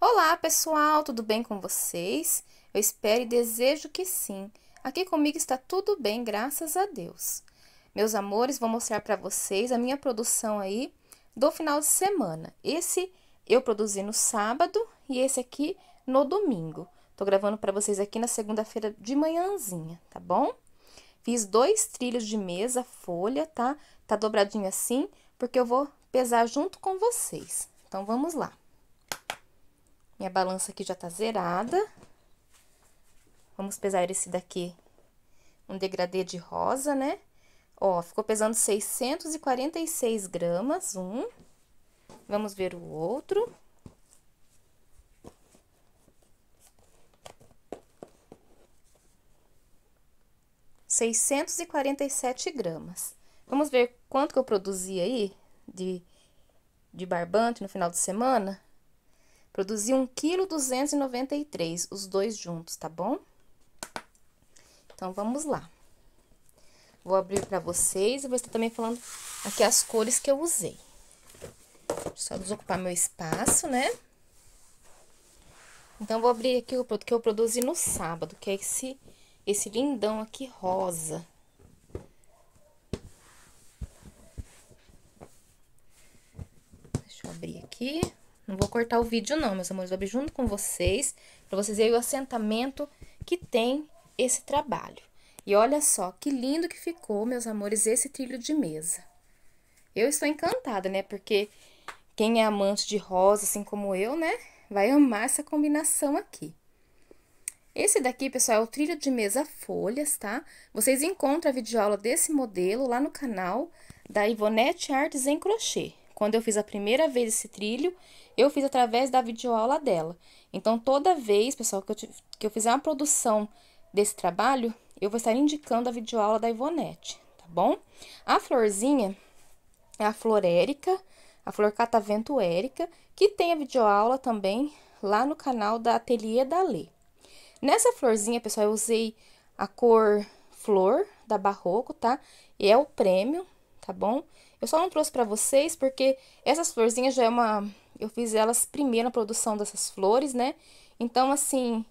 Olá pessoal, tudo bem com vocês? Eu espero e desejo que sim. Aqui comigo está tudo bem, graças a Deus. Meus amores, vou mostrar para vocês a minha produção aí do final de semana. Esse eu produzi no sábado e esse aqui no domingo. Tô gravando para vocês aqui na segunda-feira de manhãzinha, tá bom? Fiz dois trilhos de mesa, folha, tá? Tá dobradinho assim, porque eu vou pesar junto com vocês. Então, vamos lá. Minha balança aqui já tá zerada. Vamos pesar esse daqui, um degradê de rosa, né? Ó, ficou pesando 646 gramas, um. Vamos ver o outro. 647 gramas. Vamos ver quanto que eu produzi aí de, de barbante no final de semana? Produzi 1,293 kg, os dois juntos, tá bom? Então, vamos lá. Vou abrir para vocês e vou estar também falando aqui as cores que eu usei. Só desocupar meu espaço, né? Então, vou abrir aqui o produto que eu produzi no sábado, que é esse esse lindão aqui rosa. Deixa eu abrir aqui. Não vou cortar o vídeo não, meus amores. Vou abrir junto com vocês, para vocês verem o assentamento que tem esse trabalho. E olha só, que lindo que ficou, meus amores, esse trilho de mesa. Eu estou encantada, né? Porque quem é amante de rosa, assim como eu, né? Vai amar essa combinação aqui. Esse daqui, pessoal, é o trilho de mesa folhas, tá? Vocês encontram a videoaula desse modelo lá no canal da Ivonete Artes em Crochê. Quando eu fiz a primeira vez esse trilho, eu fiz através da videoaula dela. Então, toda vez, pessoal, que eu, que eu fizer uma produção desse trabalho, eu vou estar indicando a videoaula da Ivonete, tá bom? A florzinha é a flor érica, a flor catavento érica, que tem a videoaula também lá no canal da Ateliê da Lê. Nessa florzinha, pessoal, eu usei a cor flor da Barroco, tá? E é o prêmio, tá bom? Eu só não trouxe pra vocês porque essas florzinhas já é uma... Eu fiz elas primeiro na produção dessas flores, né? Então, assim,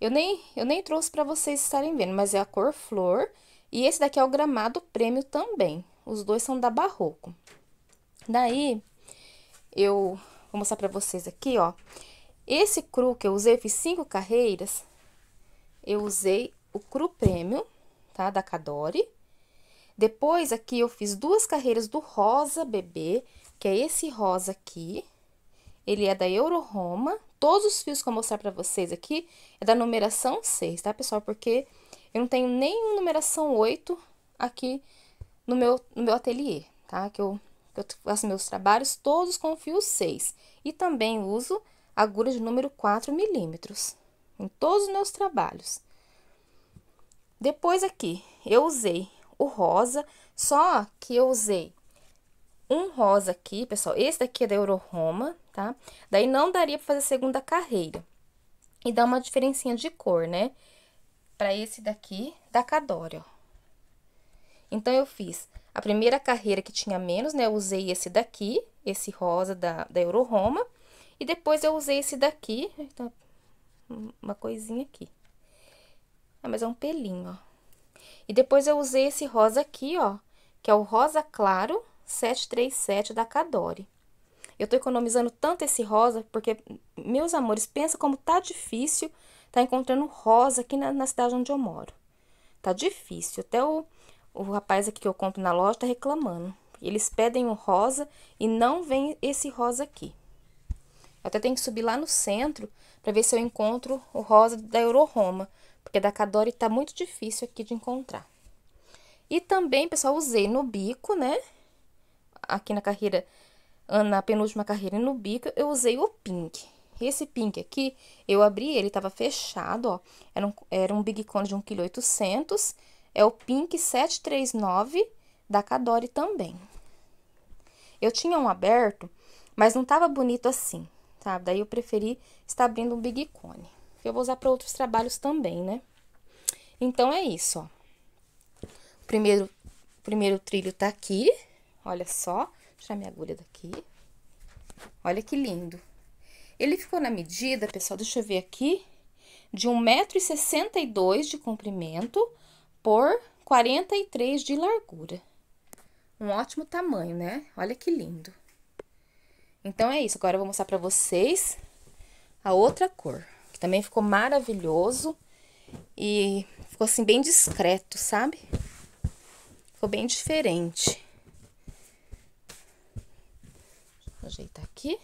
eu nem, eu nem trouxe pra vocês estarem vendo, mas é a cor flor. E esse daqui é o gramado prêmio também. Os dois são da Barroco. Daí, eu vou mostrar pra vocês aqui, ó. Esse cru que eu usei, eu fiz cinco carreiras, eu usei o Cru Premium, tá? Da Cadore. Depois, aqui, eu fiz duas carreiras do rosa bebê, que é esse rosa aqui. Ele é da Euro Roma. Todos os fios que eu mostrar pra vocês aqui é da numeração 6, tá, pessoal? Porque eu não tenho nenhum numeração 8 aqui no meu, no meu ateliê, tá? Que eu, que eu faço meus trabalhos todos com fio 6. E também uso agulha de número 4 milímetros em todos os meus trabalhos. Depois aqui, eu usei o rosa, só que eu usei um rosa aqui, pessoal. Esse daqui é da Euroroma, tá? Daí não daria pra fazer a segunda carreira. E dá uma diferencinha de cor, né? Pra esse daqui, da Cadore, ó. Então, eu fiz a primeira carreira que tinha menos, né? Eu usei esse daqui, esse rosa da, da Euroroma. E depois, eu usei esse daqui, então, uma coisinha aqui. É, mas é um pelinho, ó. E depois eu usei esse rosa aqui, ó, que é o rosa claro 737 da Cadore. Eu tô economizando tanto esse rosa, porque, meus amores, pensa como tá difícil tá encontrando rosa aqui na, na cidade onde eu moro. Tá difícil. Até o, o rapaz aqui que eu compro na loja tá reclamando. Eles pedem o rosa e não vem esse rosa aqui até tenho que subir lá no centro para ver se eu encontro o rosa da Euroroma, porque da Cadore está muito difícil aqui de encontrar. E também, pessoal, usei no bico, né? Aqui na carreira, na penúltima carreira no bico, eu usei o pink. Esse pink aqui, eu abri ele, estava fechado, ó. Era um, era um Big Cone de 1,8 kg. É o pink 739 da Cadore também. Eu tinha um aberto, mas não estava bonito assim tá? Daí eu preferi estar abrindo um Big Cone, que eu vou usar para outros trabalhos também, né? Então, é isso, ó. O primeiro, primeiro trilho tá aqui, olha só, tirar minha agulha daqui. Olha que lindo. Ele ficou na medida, pessoal, deixa eu ver aqui, de 1,62m de comprimento por 43 de largura. Um ótimo tamanho, né? Olha que lindo. Então é isso, agora eu vou mostrar pra vocês a outra cor, que também ficou maravilhoso e ficou assim bem discreto, sabe? Ficou bem diferente. Vou ajeitar aqui.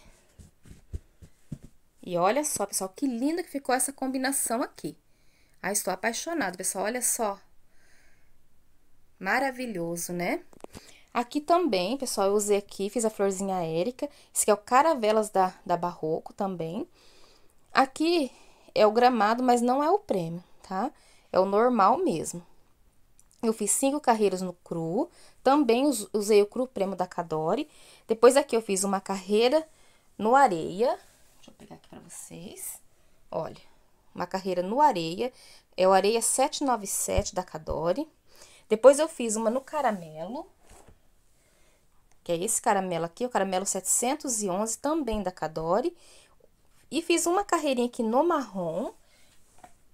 E olha só, pessoal, que linda que ficou essa combinação aqui. Ah, estou apaixonado, pessoal, olha só. Maravilhoso, né? Aqui também, pessoal, eu usei aqui, fiz a florzinha érica. Esse aqui é o Caravelas da, da Barroco também. Aqui é o gramado, mas não é o prêmio, tá? É o normal mesmo. Eu fiz cinco carreiras no cru, também usei o cru prêmio da Cadore. Depois aqui eu fiz uma carreira no areia. Deixa eu pegar aqui pra vocês. Olha, uma carreira no areia, é o areia 797 da Cadore. Depois eu fiz uma no caramelo, que é esse caramelo aqui, o caramelo 711, também da Cadore. E fiz uma carreirinha aqui no marrom,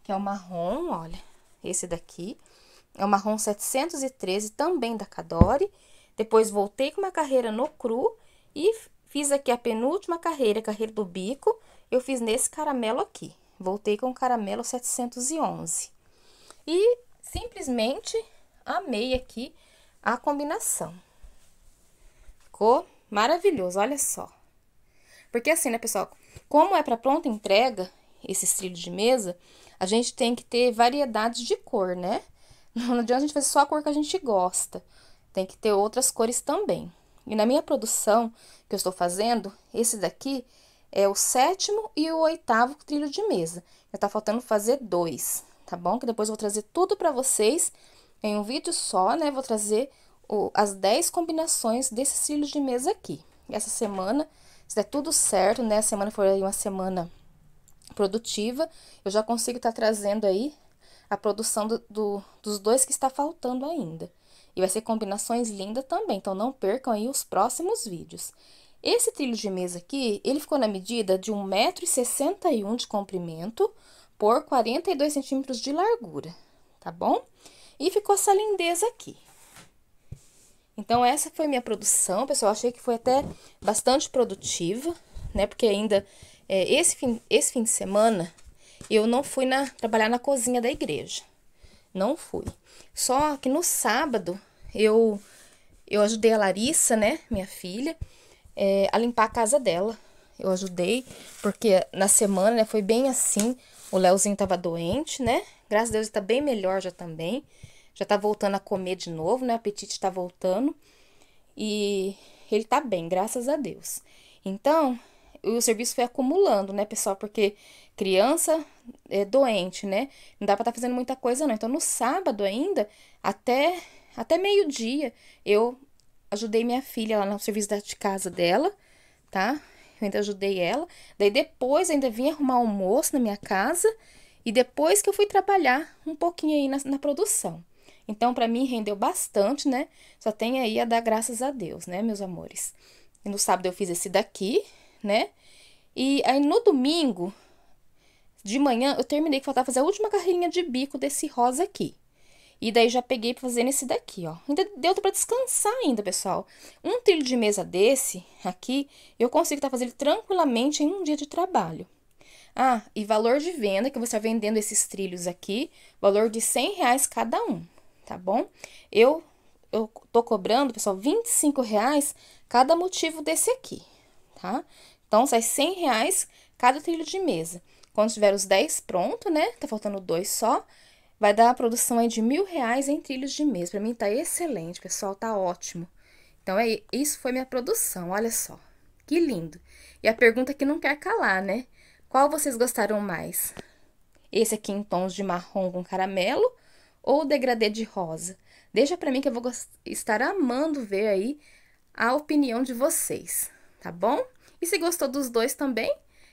que é o marrom, olha, esse daqui. É o marrom 713, também da Cadore. Depois, voltei com uma carreira no cru e fiz aqui a penúltima carreira, a carreira do bico, eu fiz nesse caramelo aqui. Voltei com o caramelo 711. E simplesmente amei aqui a combinação. Ficou maravilhoso, olha só. Porque assim, né, pessoal? Como é para pronta entrega esse trilho de mesa, a gente tem que ter variedade de cor, né? Não adianta a gente fazer só a cor que a gente gosta. Tem que ter outras cores também. E na minha produção que eu estou fazendo, esse daqui é o sétimo e o oitavo trilho de mesa. Já tá faltando fazer dois, tá bom? Que depois eu vou trazer tudo para vocês em um vídeo só, né? Vou trazer o, as 10 combinações desses cílios de mesa aqui. Essa semana, se der tudo certo, né? A semana foi uma semana produtiva, eu já consigo estar tá trazendo aí a produção do, do, dos dois que está faltando ainda. E vai ser combinações lindas também, então não percam aí os próximos vídeos. Esse trilho de mesa aqui, ele ficou na medida de 1,61m de comprimento por 42 centímetros de largura, tá bom? E ficou essa lindeza aqui. Então, essa foi minha produção, pessoal. Achei que foi até bastante produtiva, né? Porque ainda é, esse, fim, esse fim de semana eu não fui na, trabalhar na cozinha da igreja. Não fui. Só que no sábado eu, eu ajudei a Larissa, né? Minha filha, é, a limpar a casa dela. Eu ajudei, porque na semana né, foi bem assim. O Léozinho tava doente, né? Graças a Deus ele tá bem melhor já também já tá voltando a comer de novo, né? O apetite tá voltando. E ele tá bem, graças a Deus. Então, o serviço foi acumulando, né, pessoal? Porque criança é doente, né? Não dá pra estar tá fazendo muita coisa, não. Então, no sábado ainda, até, até meio-dia, eu ajudei minha filha lá no serviço da de casa dela, tá? Eu ainda ajudei ela. Daí depois ainda vim arrumar almoço na minha casa. E depois que eu fui trabalhar um pouquinho aí na, na produção. Então, para mim, rendeu bastante, né? Só tem aí a dar graças a Deus, né, meus amores? E no sábado eu fiz esse daqui, né? E aí no domingo, de manhã, eu terminei que faltava fazer a última carreirinha de bico desse rosa aqui. E daí já peguei pra fazer nesse daqui, ó. Ainda deu para descansar ainda, pessoal. Um trilho de mesa desse aqui, eu consigo estar tá fazendo tranquilamente em um dia de trabalho. Ah, e valor de venda, que você tá vendendo esses trilhos aqui, valor de 100 reais cada um tá bom? Eu, eu tô cobrando, pessoal, 25 reais cada motivo desse aqui, tá? Então, sai 100 reais cada trilho de mesa. Quando tiver os 10 pronto, né? Tá faltando dois só. Vai dar a produção aí de mil reais em trilhos de mesa. Pra mim tá excelente, pessoal, tá ótimo. Então, é, isso foi minha produção, olha só. Que lindo. E a pergunta que não quer calar, né? Qual vocês gostaram mais? Esse aqui em tons de marrom com caramelo ou degradê de rosa. Deixa para mim que eu vou estar amando ver aí a opinião de vocês, tá bom? E se gostou dos dois também,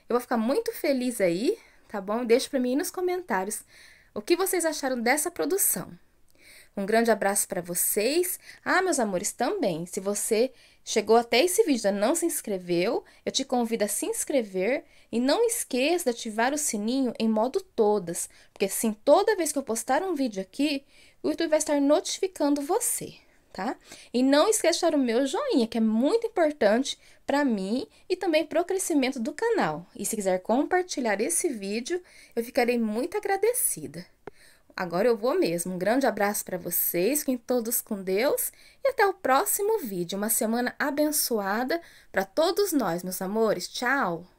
eu vou ficar muito feliz aí, tá bom? Deixa para mim nos comentários o que vocês acharam dessa produção. Um grande abraço para vocês. Ah, meus amores, também, se você chegou até esse vídeo e ainda não se inscreveu, eu te convido a se inscrever e não esqueça de ativar o sininho em modo todas, porque assim, toda vez que eu postar um vídeo aqui, o YouTube vai estar notificando você, tá? E não esqueça de deixar o meu joinha, que é muito importante para mim e também para o crescimento do canal. E se quiser compartilhar esse vídeo, eu ficarei muito agradecida. Agora eu vou mesmo. Um grande abraço para vocês, fiquem todos com Deus e até o próximo vídeo. Uma semana abençoada para todos nós, meus amores. Tchau!